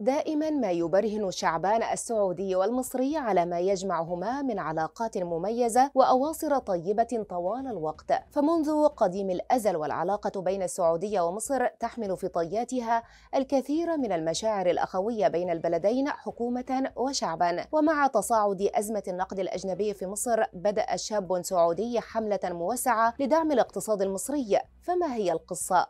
دائما ما يبرهن شعبان السعودي والمصري على ما يجمعهما من علاقات مميزه واواصر طيبه طوال الوقت فمنذ قديم الازل والعلاقه بين السعوديه ومصر تحمل في طياتها الكثير من المشاعر الاخويه بين البلدين حكومه وشعبا ومع تصاعد ازمه النقد الاجنبي في مصر بدا شاب سعودي حمله موسعه لدعم الاقتصاد المصري فما هي القصه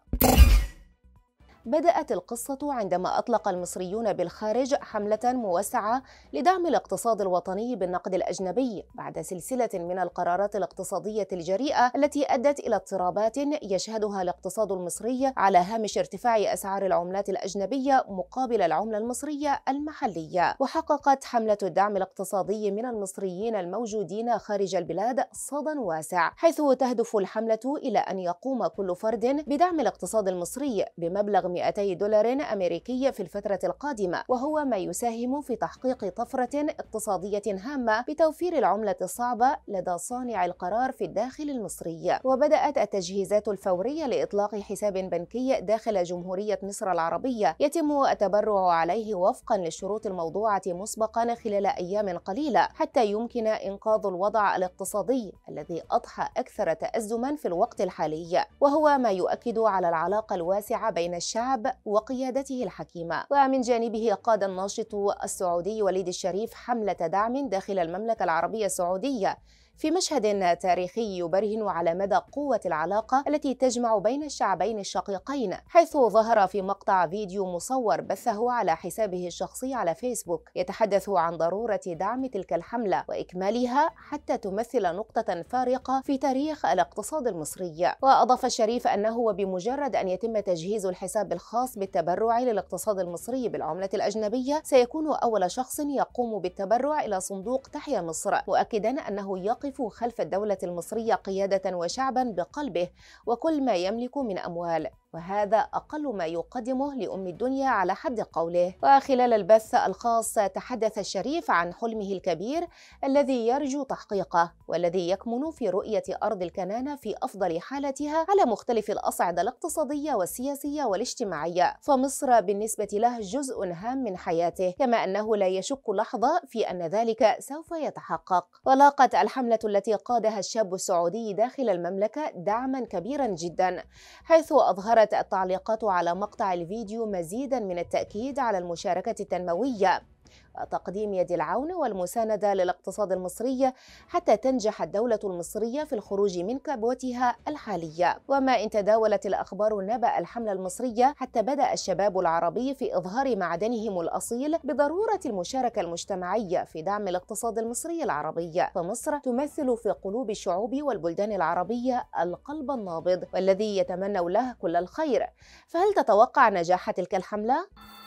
بدأت القصة عندما أطلق المصريون بالخارج حملة موسعة لدعم الاقتصاد الوطني بالنقد الأجنبي بعد سلسلة من القرارات الاقتصادية الجريئة التي أدت إلى اضطرابات يشهدها الاقتصاد المصري على هامش ارتفاع أسعار العملات الأجنبية مقابل العملة المصرية المحلية وحققت حملة الدعم الاقتصادي من المصريين الموجودين خارج البلاد صدى واسع حيث تهدف الحملة إلى أن يقوم كل فرد بدعم الاقتصاد المصري بمبلغ 200 دولار أمريكي في الفترة القادمة وهو ما يساهم في تحقيق طفرة اقتصادية هامة بتوفير العملة الصعبة لدى صانع القرار في الداخل المصري وبدأت التجهيزات الفورية لإطلاق حساب بنكي داخل جمهورية مصر العربية يتم التبرع عليه وفقا للشروط الموضوعة مسبقا خلال أيام قليلة حتى يمكن إنقاذ الوضع الاقتصادي الذي أضحى أكثر تأزما في الوقت الحالي وهو ما يؤكد على العلاقة الواسعة بين الشعب الشعب وقيادته الحكيمة ومن جانبه قاد الناشط السعودي وليد الشريف حملة دعم داخل المملكة العربية السعودية في مشهد تاريخي يبرهن على مدى قوة العلاقة التي تجمع بين الشعبين الشقيقين حيث ظهر في مقطع فيديو مصور بثه على حسابه الشخصي على فيسبوك يتحدث عن ضرورة دعم تلك الحملة وإكمالها حتى تمثل نقطة فارقة في تاريخ الاقتصاد المصري وأضاف الشريف أنه وبمجرد أن يتم تجهيز الحساب الخاص بالتبرع للاقتصاد المصري بالعملة الأجنبية سيكون أول شخص يقوم بالتبرع إلى صندوق تحيا مصر مؤكدا أنه يقف يقف خلف الدولة المصرية قيادة وشعبا بقلبه وكل ما يملك من أموال وهذا أقل ما يقدمه لأم الدنيا على حد قوله وخلال البث الخاص تحدث الشريف عن حلمه الكبير الذي يرجو تحقيقه والذي يكمن في رؤية أرض الكنانة في أفضل حالتها على مختلف الأصعدة الاقتصادية والسياسية والاجتماعية فمصر بالنسبة له جزء هام من حياته كما أنه لا يشك لحظة في أن ذلك سوف يتحقق ولاقت الحملة التي قادها الشاب السعودي داخل المملكة دعما كبيرا جدا حيث أظهر أثارت التعليقات على مقطع الفيديو مزيدا من التأكيد على المشاركة التنموية وتقديم يد العون والمساندة للاقتصاد المصري حتى تنجح الدولة المصرية في الخروج من كبوتها الحالية وما إن تداولت الأخبار نبأ الحملة المصرية حتى بدأ الشباب العربي في إظهار معدنهم الأصيل بضرورة المشاركة المجتمعية في دعم الاقتصاد المصري العربي فمصر تمثل في قلوب الشعوب والبلدان العربية القلب النابض والذي يتمنوا له كل الخير فهل تتوقع نجاح تلك الحملة؟